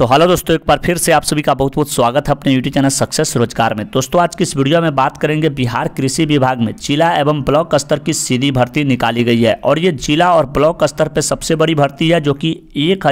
so hello दोस्तों एक बार फिर से आप सभी का बहुत बहुत स्वागत है अपने यूट्यूब चैनल सक्सेस रोजगार में दोस्तों आज की इस वीडियो में बात करेंगे बिहार कृषि विभाग में जिला एवं ब्लॉक स्तर की सीधी भर्ती निकाली गई है और ये जिला और ब्लॉक स्तर पर सबसे बड़ी भर्ती है जो कि एक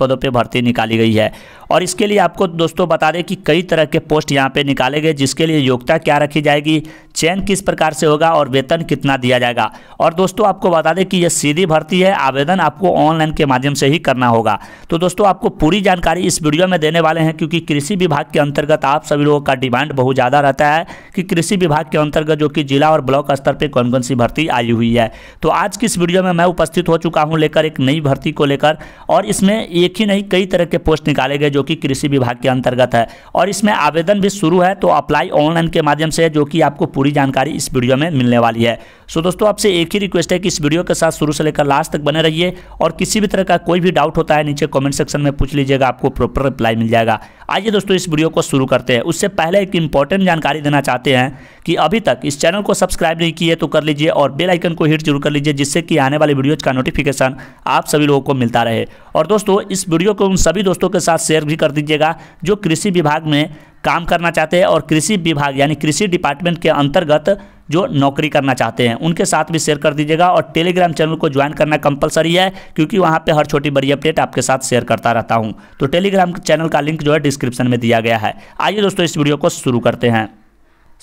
पदों पर भर्ती निकाली गई है और इसके लिए आपको दोस्तों बता दें कि कई तरह के पोस्ट यहाँ पे निकाले गए जिसके लिए योग्यता क्या रखी जाएगी चयन किस प्रकार से होगा और वेतन कितना दिया जाएगा और दोस्तों आपको बता दें कि यह सीधी भर्ती है आवेदन आपको ऑनलाइन के माध्यम से ही करना होगा तो दोस्तों आपको पूरी जानकारी इस वीडियो में देने वाले हैं क्योंकि कृषि विभाग के अंतर्गत आप सभी लोगों का डिमांड बहुत ज़्यादा रहता है कि कृषि विभाग के अंतर्गत जो कि जिला और ब्लॉक स्तर पर कौन कौन सी भर्ती आई हुई है तो आज की इस वीडियो में मैं उपस्थित हो चुका हूँ लेकर एक नई भर्ती को लेकर और इसमें एक ही नहीं कई तरह के पोस्ट निकाले गए जो कि कृषि विभाग के अंतर्गत है और इसमें आवेदन भी शुरू है तो अप्लाई ऑनलाइन के माध्यम से जो कि आपको पूरी जानकारी इस वीडियो में मिलने वाली है सो दोस्तों आपसे एक ही रिक्वेस्ट है कि इस वीडियो के साथ शुरू से लेकर लास्ट तक बने रहिए और किसी भी तरह का कोई भी डाउट होता है नीचे कमेंट सेक्शन में पूछ लीजिएगा आपको प्रॉपर रिप्लाई मिल जाएगा आइए दोस्तों इस वीडियो को शुरू करते हैं उससे पहले एक इंपॉर्टेंट जानकारी देना चाहते हैं कि अभी तक इस चैनल को सब्सक्राइब नहीं किए तो कर लीजिए और बेल आइकन को हिट जरूर कर लीजिए जिससे कि आने वाले वीडियोज का नोटिफिकेशन आप सभी लोगों को मिलता रहे और दोस्तों इस वीडियो को उन सभी दोस्तों के साथ शेयर भी कर दीजिएगा जो कृषि विभाग में काम करना चाहते हैं और कृषि विभाग यानी कृषि डिपार्टमेंट के अंतर्गत जो नौकरी करना चाहते हैं उनके साथ भी शेयर कर दीजिएगा और टेलीग्राम चैनल को ज्वाइन करना कंपलसरी है क्योंकि वहाँ पे हर छोटी बड़ी अपडेट आपके साथ शेयर करता रहता हूँ तो टेलीग्राम चैनल का लिंक जो है डिस्क्रिप्शन में दिया गया है आइए दोस्तों इस वीडियो को शुरू करते हैं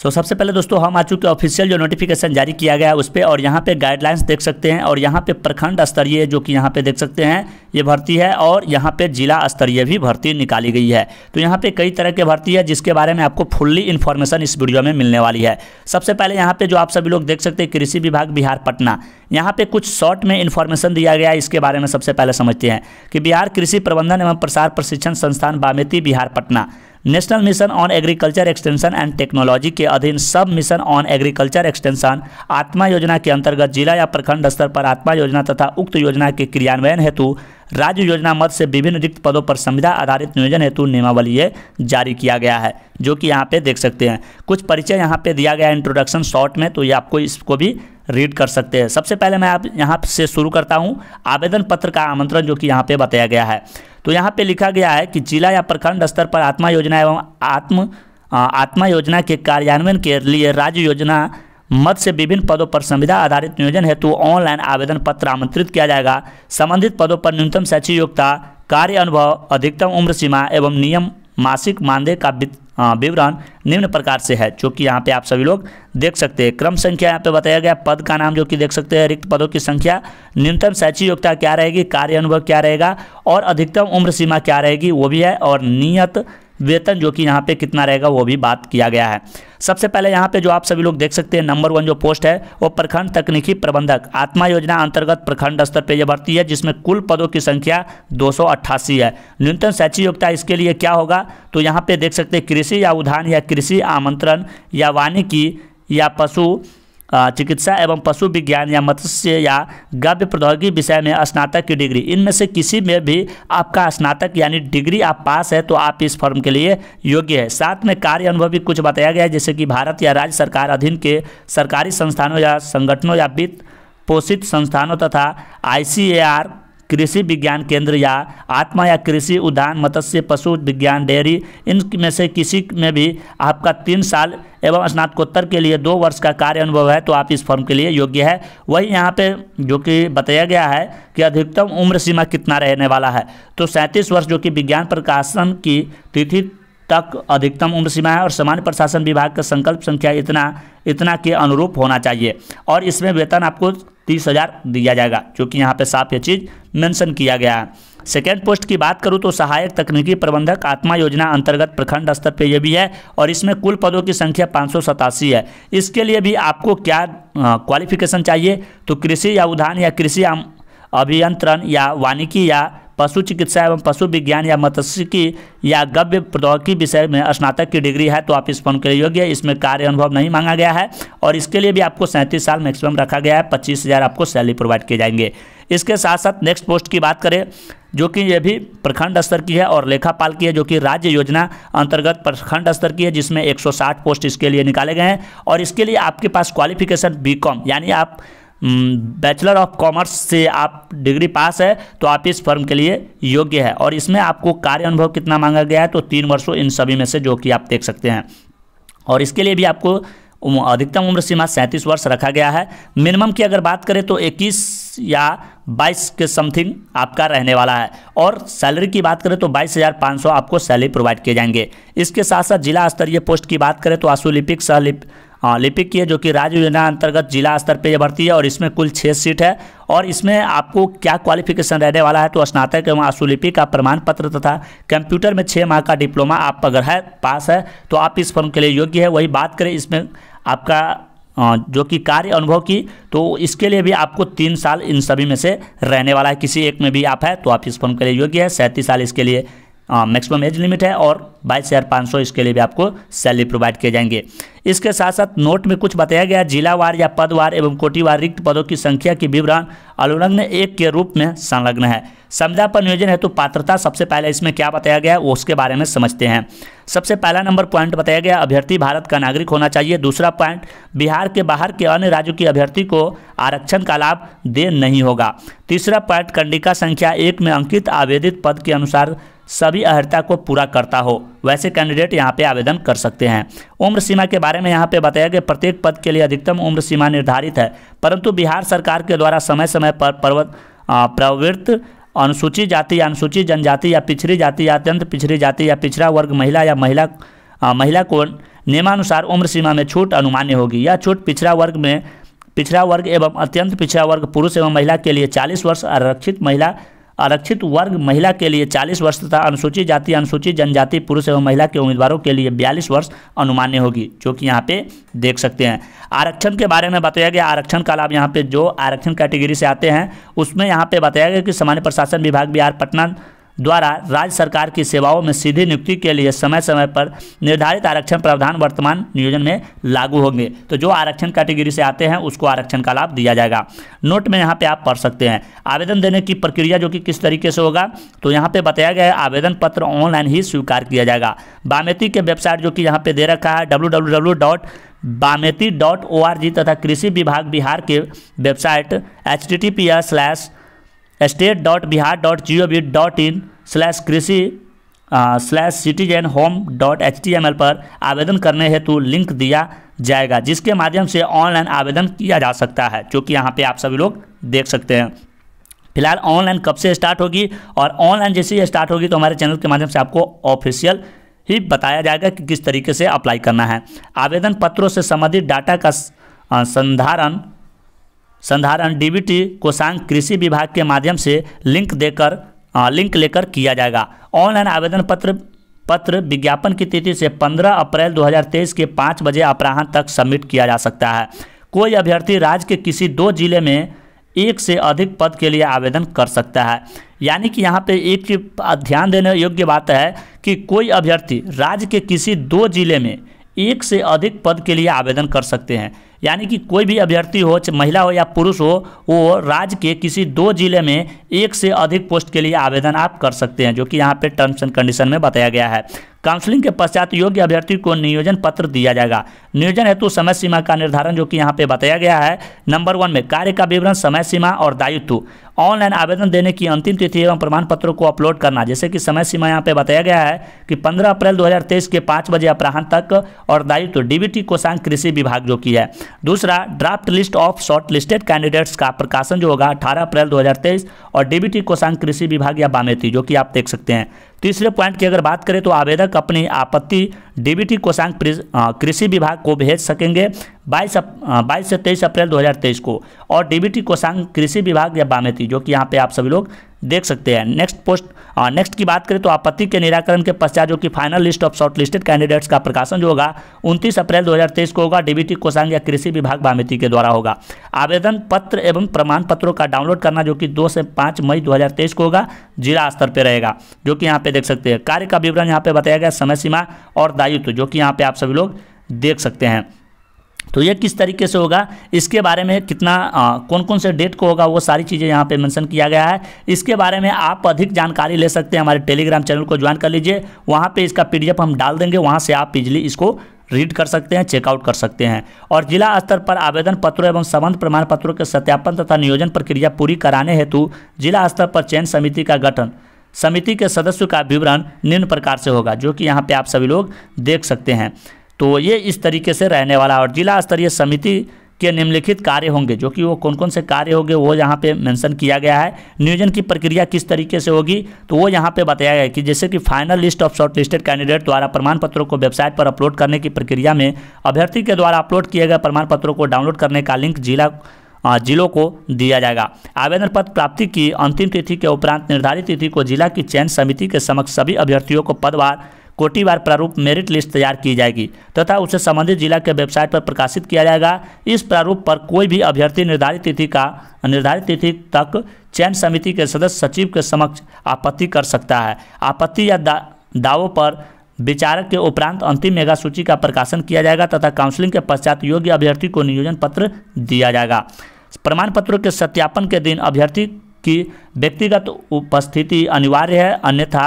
सो so, सबसे पहले दोस्तों हम आ चुके ऑफिशियल जो नोटिफिकेशन जारी किया गया है उस पर और यहाँ पे गाइडलाइंस देख सकते हैं और यहाँ पे प्रखंड स्तरीय जो कि यहाँ पे देख सकते हैं ये भर्ती है और यहाँ पे जिला स्तरीय भी भर्ती निकाली गई है तो यहाँ पे कई तरह के भर्ती है जिसके बारे में आपको फुल्ली इन्फॉर्मेशन इस वीडियो में मिलने वाली है सबसे पहले यहाँ पर जो आप सभी लोग देख सकते हैं कृषि विभाग बिहार पटना यहाँ पे कुछ शॉर्ट में इन्फॉर्मेशन दिया गया है इसके बारे में सबसे पहले समझते हैं कि बिहार कृषि प्रबंधन एवं प्रसार प्रशिक्षण संस्थान BAMETI Bihar Patna national mission on agriculture extension and technology के अधीन सब मिशन ऑन एग्रीकल्चर एक्सटेंशन आत्मा योजना के अंतर्गत जिला या प्रखंड स्तर पर आत्मा योजना तथा उक्त योजना के क्रियान्वयन हेतु राज्य योजना मद से विभिन्न रिक्त पदों पर संविधा आधारित नियोजन हेतु नियमावली जारी किया गया है जो कि यहाँ पे देख सकते हैं कुछ परिचय यहाँ पे दिया गया है इंट्रोडक्शन शॉर्ट में तो ये आपको इसको भी रीड कर सकते हैं सबसे पहले मैं आप यहाँ से शुरू करता हूँ आवेदन पत्र का आमंत्रण जो कि यहाँ पे बताया गया है तो यहाँ पे लिखा गया है कि जिला या प्रखंड स्तर पर आत्मा योजना एवं आत्म आत्मा योजना के कार्यान्वयन के लिए राज्य योजना मत से विभिन्न पदों पर संविधा आधारित नियोजन हेतु ऑनलाइन आवेदन पत्र आमंत्रित किया जाएगा संबंधित पदों पर न्यूनतम शैक्षिक योग्यता कार्य अनुभव अधिकतम उम्र सीमा एवं नियम मासिक मानदेय का विवरण निम्न प्रकार से है जो कि यहाँ पे आप सभी लोग देख सकते हैं क्रम संख्या यहाँ पे बताया गया पद का नाम जो कि देख सकते हैं रिक्त पदों की संख्या न्यूनतम शैक्षिक योग्यता क्या रहेगी कार्य अनुभव क्या रहेगा और अधिकतम उम्र सीमा क्या रहेगी वो भी है और नियत वेतन जो कि यहाँ पे कितना रहेगा वो भी बात किया गया है सबसे पहले यहाँ पे जो आप सभी लोग देख सकते हैं नंबर वन जो पोस्ट है वो प्रखंड तकनीकी प्रबंधक आत्मा योजना अंतर्गत प्रखंड स्तर पर यह भर्ती है जिसमें कुल पदों की संख्या दो है न्यूनतम शैक्षिक योग्यता इसके लिए क्या होगा तो यहाँ पे देख सकते हैं कृषि या उधान या कृषि आमंत्रण या वानिकी या पशु चिकित्सा एवं पशु विज्ञान या मत्स्य या गव्य प्रौद्योगिकी विषय में स्नातक की डिग्री इनमें से किसी में भी आपका स्नातक यानी डिग्री आप पास है तो आप इस फॉर्म के लिए योग्य है साथ में कार्य अनुभव भी कुछ बताया गया है जैसे कि भारत या राज्य सरकार अधीन के सरकारी संस्थानों या संगठनों या वित्त पोषित संस्थानों तथा आई कृषि विज्ञान केंद्र या आत्मा या कृषि उद्यान मत्स्य पशु विज्ञान डेयरी इन में से किसी में भी आपका तीन साल एवं स्नातकोत्तर के लिए दो वर्ष का कार्य अनुभव है तो आप इस फॉर्म के लिए योग्य है वही यहाँ पे जो कि बताया गया है कि अधिकतम उम्र सीमा कितना रहने वाला है तो सैंतीस वर्ष जो कि विज्ञान प्रकाशन की तिथि तक अधिकतम उम्र सीमा है और सामान्य प्रशासन विभाग का संकल्प संख्या इतना इतना के अनुरूप होना चाहिए और इसमें वेतन आपको तीस हज़ार दिया जाएगा क्योंकि यहाँ पे साफ ये चीज़ मेंशन किया गया है सेकेंड पोस्ट की बात करूँ तो सहायक तकनीकी प्रबंधक आत्मा योजना अंतर्गत प्रखंड स्तर पे ये भी है और इसमें कुल पदों की संख्या पाँच है इसके लिए भी आपको क्या क्वालिफिकेशन चाहिए तो कृषि या उद्यान या कृषि अभियंत्रण या वानिकी या पशु चिकित्सा एवं पशु विज्ञान या मत्स्यिकी या गव्य प्रौद्योगिकी विषय में स्नातक की डिग्री है तो आप इस फॉर्म के लिए योग्य है इसमें कार्य अनुभव नहीं मांगा गया है और इसके लिए भी आपको सैंतीस साल मैक्सिमम रखा गया है पच्चीस हज़ार आपको सैलरी प्रोवाइड किए जाएंगे इसके साथ साथ नेक्स्ट पोस्ट की बात करें जो कि ये भी प्रखंड स्तर की है और लेखापाल की है जो कि राज्य योजना अंतर्गत प्रखंड स्तर की है जिसमें 160 पोस्ट इसके लिए निकाले गए हैं और इसके लिए आपके पास क्वालिफिकेशन बीकॉम यानी आप बैचलर ऑफ कॉमर्स से आप डिग्री पास है तो आप इस फर्म के लिए योग्य है और इसमें आपको कार्य अनुभव कितना मांगा गया है तो तीन वर्षों इन सभी में से जो कि आप देख सकते हैं और इसके लिए भी आपको अधिकतम उम्र सीमा सैंतीस वर्ष रखा गया है मिनिमम की अगर बात करें तो 21 या 22 के समथिंग आपका रहने वाला है और सैलरी की बात करें तो 22,500 आपको सैलरी प्रोवाइड किए जाएंगे इसके साथ साथ जिला स्तरीय पोस्ट की बात करें तो आशुलिपिक सहलिप हाँ, लिपिक की है जो कि राज्य योजना अंतर्गत जिला स्तर पर यह भर्ती है और इसमें कुल छः सीट है और इसमें आपको क्या क्वालिफिकेशन रहने वाला है तो स्नातक एवं आशुलिपि का प्रमाण पत्र तथा कंप्यूटर में छः माह का डिप्लोमा आप अगर है पास है तो आप इस फॉर्म के लिए योग्य है वही बात करें इसमें आपका जो कि कार्य अनुभव की तो इसके लिए भी आपको तीन साल इन सभी में से रहने वाला है किसी एक में भी आप है तो आप इस फॉर्म के लिए योग्य है सैंतीस साल इसके लिए मैक्सिमम एज लिमिट है और बाईस हज़ार पाँच सौ इसके लिए भी आपको सैलरी प्रोवाइड किए जाएंगे इसके साथ साथ नोट में कुछ बताया गया जिलावार या पदवार एवं कोटिवार रिक्त पदों की संख्या की विवरण अनुलग्न एक के रूप में संलग्न है समझा पर नियोजन हेतु तो पात्रता सबसे पहले इसमें क्या बताया गया है उसके बारे में समझते हैं सबसे पहला नंबर पॉइंट बताया गया अभ्यर्थी भारत का नागरिक होना चाहिए दूसरा पॉइंट बिहार के बाहर के अन्य राज्यों की अभ्यर्थी को आरक्षण का लाभ दे नहीं होगा तीसरा पॉइंट कंडिका संख्या एक में अंकित आवेदित पद के अनुसार सभी अर्हता को पूरा करता हो वैसे कैंडिडेट यहाँ पे आवेदन कर सकते हैं उम्र सीमा के बारे में यहाँ पे बताया गया प्रत्येक पद के लिए अधिकतम उम्र सीमा निर्धारित है परंतु बिहार सरकार के द्वारा समय समय पर पर्वत प्रवृत्त अनुसूचित जाति या अनुसूचित जनजाति या पिछड़ी जाति या अत्यंत पिछड़ी जाति या पिछड़ा वर्ग महिला या महिला आ, महिला को नियमानुसार उम्र सीमा में छूट अनुमान्य होगी यह छूट पिछड़ा वर्ग में पिछड़ा वर्ग एवं अत्यंत पिछड़ा वर्ग पुरुष एवं महिला के लिए 40 वर्ष आरक्षित महिला आरक्षित वर्ग महिला के लिए 40 वर्ष तथा अनुसूचित जाति अनुसूचित जनजाति पुरुष एवं महिला के उम्मीदवारों के लिए 42 वर्ष अनुमान्य होगी जो कि यहाँ पे देख सकते हैं आरक्षण के बारे में बताया गया आरक्षण का लाभ यहाँ पे जो आरक्षण कैटेगरी से आते हैं उसमें यहाँ पे बताया गया कि सामान्य प्रशासन विभाग बिहार पटना द्वारा राज्य सरकार की सेवाओं में सीधी नियुक्ति के लिए समय समय पर निर्धारित आरक्षण प्रावधान वर्तमान नियोजन में लागू होंगे तो जो आरक्षण कैटेगरी से आते हैं उसको आरक्षण का लाभ दिया जाएगा नोट में यहाँ पे आप पढ़ सकते हैं आवेदन देने की प्रक्रिया जो कि किस तरीके से होगा तो यहाँ पे बताया गया है आवेदन पत्र ऑनलाइन ही स्वीकार किया जाएगा बामेती के वेबसाइट जो कि यहाँ पे दे रखा है W BAMETI dot O R G तथा कृषि विभाग बिहार के website H T T P S slash state dot Bihar dot G O V dot in slash krishi slash citizen home dot H T M L पर आवेदन करने हेतु लिंक दिया जाएगा जिसके माध्यम से ऑनलाइन आवेदन किया जा सकता है जो कि यहाँ पर आप सभी लोग देख सकते हैं फिलहाल ऑनलाइन कब से स्टार्ट होगी और ऑनलाइन जैसे ही स्टार्ट होगी तो हमारे चैनल के माध्यम से आपको ऑफिशियल ही बताया जाएगा कि किस तरीके से अप्लाई करना है आवेदन पत्रों से संबंधित डाटा का संधारण संधारण डीबीटी को सांग कृषि विभाग के माध्यम से लिंक देकर लिंक लेकर किया जाएगा ऑनलाइन आवेदन पत्र पत्र विज्ञापन की तिथि से 15 अप्रैल 2023 के 5 बजे अपराह्न तक सबमिट किया जा सकता है कोई अभ्यर्थी राज्य के किसी दो जिले में एक से अधिक पद के लिए आवेदन कर सकता है यानी कि यहाँ पे एक ध्यान देने योग्य बात है कि कोई अभ्यर्थी राज्य के किसी दो जिले में एक से अधिक पद के लिए आवेदन कर सकते हैं यानी कि कोई भी अभ्यर्थी हो महिला हो या पुरुष हो वो राज्य के किसी दो जिले में एक से अधिक पोस्ट के लिए आवेदन आप कर सकते हैं जो कि यहाँ पे टर्म्स एंड कंडीशन में बताया गया है काउंसलिंग के पश्चात योग्य अभ्यर्थी को नियोजन पत्र दिया जाएगा नियोजन हेतु समय सीमा का निर्धारण जो कि यहाँ पे बताया गया है नंबर वन में कार्य का विवरण समय सीमा और दायित्व ऑनलाइन आवेदन देने की अंतिम तिथि एवं प्रमाण पत्रों को अपलोड करना जैसे कि समय सीमा यहाँ पे बताया गया है कि 15 अप्रैल 2023 के 5 बजे अपराहन तक और दायित्व तो डीबीटी कोसांग कृषि विभाग जो की है दूसरा draft list of short listed candidates का प्रकाशन जो होगा अठारह अप्रैल दो और डीबीटी कोषांग कृषि विभाग या बामेती जो कि आप देख सकते हैं तीसरे पॉइंट की अगर बात करें तो आवेदक अपनी आपत्ति डीबीटी कोसांग कृषि विभाग को भेज सकेंगे बाईस बाईस से तेईस अप्रैल 2023 को और डीबीटी कोसांग कृषि विभाग या बामेती जो कि यहाँ पे आप सभी लोग देख सकते हैं नेक्स्ट पोस्ट नेक्स्ट की बात करें तो आपत्ति के निराकरण के पश्चात जो कि final list of short listed candidates का प्रकाशन जो होगा 29 अप्रैल 2023 को होगा डीबीटी कोसांग या कृषि विभाग बामेती के द्वारा होगा आवेदन पत्र एवं प्रमाण पत्रों का डाउनलोड करना जो कि दो से पाँच मई 2023 को होगा जिला स्तर पर रहेगा जो कि यहाँ पे देख सकते हैं कार्य का विवरण यहाँ पे बताया गया समय सीमा और दायित्व जो कि यहाँ पे आप सभी लोग देख सकते हैं तो ये किस तरीके से होगा इसके बारे में कितना आ, कौन कौन से डेट को होगा वो सारी चीज़ें यहाँ पे मेंशन किया गया है इसके बारे में आप अधिक जानकारी ले सकते हैं हमारे टेलीग्राम चैनल को ज्वाइन कर लीजिए वहाँ पे इसका पीडीएफ हम डाल देंगे वहाँ से आप इजली इसको रीड कर सकते हैं चेकआउट कर सकते हैं और जिला स्तर पर आवेदन पत्रों एवं संबंध प्रमाण पत्रों के सत्यापन तथा नियोजन प्रक्रिया पूरी कराने हेतु जिला स्तर पर चयन समिति का गठन समिति के सदस्यों का विवरण निम्न प्रकार से होगा जो कि यहाँ पर आप सभी लोग देख सकते हैं तो ये इस तरीके से रहने वाला और जिला स्तरीय समिति के निम्नलिखित कार्य होंगे जो कि वो कौन कौन से कार्य होंगे वो यहाँ पे मेंशन किया गया है नियोजन की प्रक्रिया किस तरीके से होगी तो वो यहाँ पे बताया गया कि जैसे कि final list of short listed candidate द्वारा प्रमाण पत्रों को वेबसाइट पर अपलोड करने की प्रक्रिया में अभ्यर्थी के द्वारा अपलोड किए गए प्रमाण पत्रों को डाउनलोड करने का लिंक जिला जिलों को दिया जाएगा आवेदन पत्र प्राप्ति की अंतिम तिथि के उपरांत निर्धारित तिथि को जिला की चयन समिति के समक्ष सभी अभ्यर्थियों को पदवार कोटिवार प्रारूप मेरिट लिस्ट तैयार की जाएगी तथा उसे संबंधित जिला के वेबसाइट पर प्रकाशित किया जाएगा इस प्रारूप पर कोई भी अभ्यर्थी निर्धारित तिथि का निर्धारित तिथि तक चयन समिति के सदस्य सचिव के समक्ष आपत्ति कर सकता है आपत्ति या दा, दावों पर विचारक के उपरांत अंतिम मेगा सूची का प्रकाशन किया जाएगा तथा काउंसलिंग के पश्चात योग्य अभ्यर्थी को नियोजन पत्र दिया जाएगा प्रमाण पत्रों के सत्यापन के दिन अभ्यर्थी की व्यक्तिगत उपस्थिति अनिवार्य है अन्यथा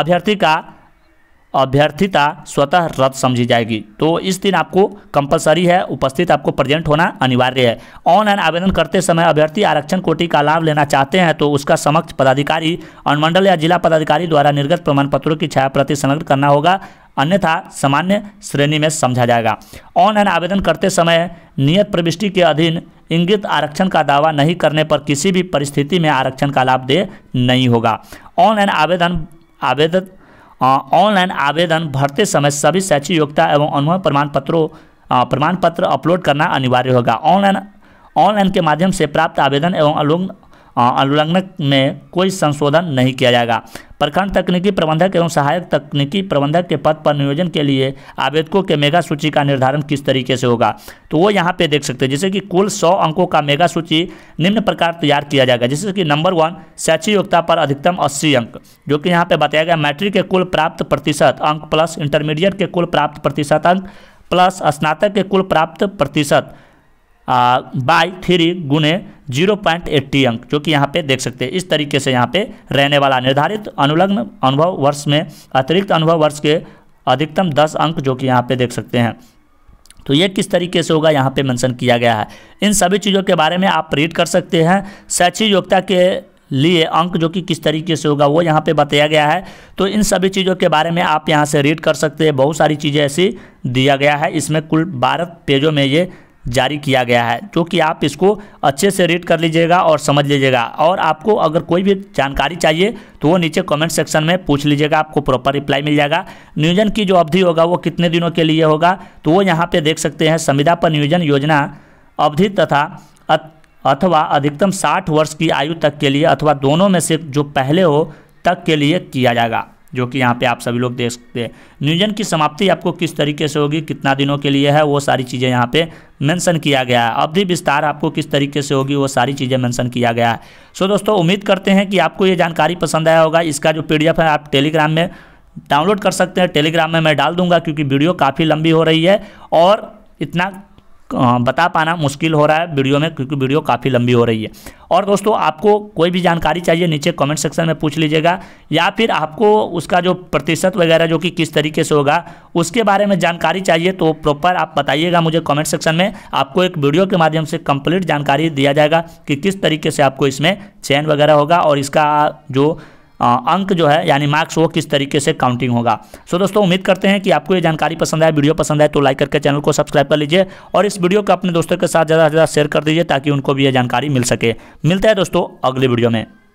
अभ्यर्थी का अभ्यर्थिता स्वतः रद्द समझी जाएगी तो इस दिन आपको कंपलसरी है उपस्थित आपको प्रेजेंट होना अनिवार्य है ऑनलाइन आवेदन करते समय अभ्यर्थी आरक्षण कोटि का लाभ लेना चाहते हैं तो उसका समक्ष पदाधिकारी अनुमंडल या जिला पदाधिकारी द्वारा निर्गत प्रमाण पत्रों की छाया प्रति संलग्न करना होगा अन्यथा सामान्य श्रेणी में समझा जाएगा ऑनलाइन आवेदन करते समय नियत प्रविष्टि के अधीन इंगित आरक्षण का दावा नहीं करने पर किसी भी परिस्थिति में आरक्षण का लाभ दे नहीं होगा ऑनलाइन आवेदन आवेदक ऑनलाइन आवेदन भरते समय सभी शैक्षिक योग्यता एवं अनुभव प्रमाण पत्रों प्रमाण पत्र अपलोड करना अनिवार्य होगा ऑनलाइन ऑनलाइन के माध्यम से प्राप्त आवेदन एवं लोग उल्लंघन में कोई संशोधन नहीं किया जाएगा प्रखंड तकनीकी प्रबंधक एवं सहायक तकनीकी प्रबंधक के पद पर नियोजन के लिए आवेदकों के मेगा सूची का निर्धारण किस तरीके से होगा तो वो यहाँ पे देख सकते हैं जैसे कि कुल 100 अंकों का मेगा सूची निम्न प्रकार तैयार किया जाएगा जैसे कि नंबर वन शैक्षिक योग्यता पर अधिकतम 80 अंक जो कि यहाँ पर बताया गया मैट्रिक के कुल प्राप्त प्रतिशत अंक प्लस इंटरमीडिएट के कुल प्राप्त प्रतिशत अंक प्लस स्नातक के कुल प्राप्त प्रतिशत बाई थ्री गुने जीरो पॉइंट एट्टी अंक जो कि यहाँ पे देख सकते हैं इस तरीके से यहाँ पे रहने वाला निर्धारित अनुलग्न अनुभव वर्ष में अतिरिक्त अनुभव वर्ष के अधिकतम दस अंक जो कि यहाँ पे देख सकते हैं तो ये किस तरीके से होगा यहाँ पे मेंशन किया गया है इन सभी चीज़ों के बारे में आप रीड कर सकते हैं शैक्षिक योग्यता के लिए अंक जो कि किस तरीके से होगा वो यहाँ पे बताया गया है तो इन सभी चीज़ों के बारे में आप यहाँ से रीड कर सकते हैं बहुत सारी चीज़ें ऐसी दिया गया है इसमें कुल बारह पेजों में ये जारी किया गया है जो कि आप इसको अच्छे से रीड कर लीजिएगा और समझ लीजिएगा और आपको अगर कोई भी जानकारी चाहिए तो वो नीचे कमेंट सेक्शन में पूछ लीजिएगा आपको प्रॉपर रिप्लाई मिल जाएगा नियोजन की जो अवधि होगा वो कितने दिनों के लिए होगा तो वो यहाँ पे देख सकते हैं संविदा पर नियोजन योजना अवधि तथा अथवा अधिकतम साठ वर्ष की आयु तक के लिए अथवा दोनों में से जो पहले हो तक के लिए किया जाएगा जो कि यहाँ पे आप सभी लोग देख सकते हैं नियोजन की समाप्ति आपको किस तरीके से होगी कितना दिनों के लिए है वो सारी चीज़ें यहाँ पे मेंशन किया गया है अवधि विस्तार आपको किस तरीके से होगी वो सारी चीज़ें मेंशन किया गया है सो दोस्तों उम्मीद करते हैं कि आपको ये जानकारी पसंद आया होगा इसका जो पी है आप टेलीग्राम में डाउनलोड कर सकते हैं टेलीग्राम में मैं डाल दूंगा क्योंकि वीडियो काफ़ी लंबी हो रही है और इतना बता पाना मुश्किल हो रहा है वीडियो में क्योंकि वीडियो काफ़ी लंबी हो रही है और दोस्तों आपको कोई भी जानकारी चाहिए नीचे कमेंट सेक्शन में पूछ लीजिएगा या फिर आपको उसका जो प्रतिशत वगैरह जो कि किस तरीके से होगा उसके बारे में जानकारी चाहिए तो प्रॉपर आप बताइएगा मुझे कमेंट सेक्शन में आपको एक वीडियो के माध्यम से कंप्लीट जानकारी दिया जाएगा कि किस तरीके से आपको इसमें चयन वगैरह होगा और इसका जो अंक जो है यानी मार्क्स वो किस तरीके से काउंटिंग होगा सो दोस्तों उम्मीद करते हैं कि आपको ये जानकारी पसंद आए वीडियो पसंद आए तो लाइक करके चैनल को सब्सक्राइब कर लीजिए और इस वीडियो को अपने दोस्तों के साथ ज़्यादा से ज़्यादा शेयर कर दीजिए ताकि उनको भी ये जानकारी मिल सके मिलता है दोस्तों अगले वीडियो में